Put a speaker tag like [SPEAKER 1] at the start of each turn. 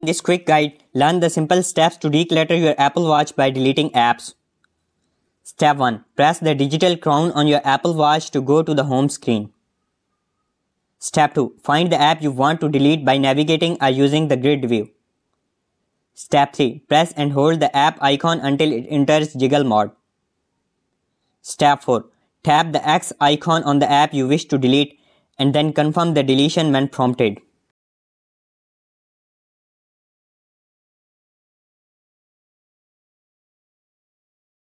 [SPEAKER 1] In this quick guide, learn the simple steps to declutter your Apple Watch by deleting apps. Step 1. Press the digital crown on your Apple Watch to go to the home screen. Step 2. Find the app you want to delete by navigating or using the grid view. Step 3. Press and hold the app icon until it enters jiggle mode. Step 4. Tap the X icon on the app you wish to delete and then confirm the deletion when prompted.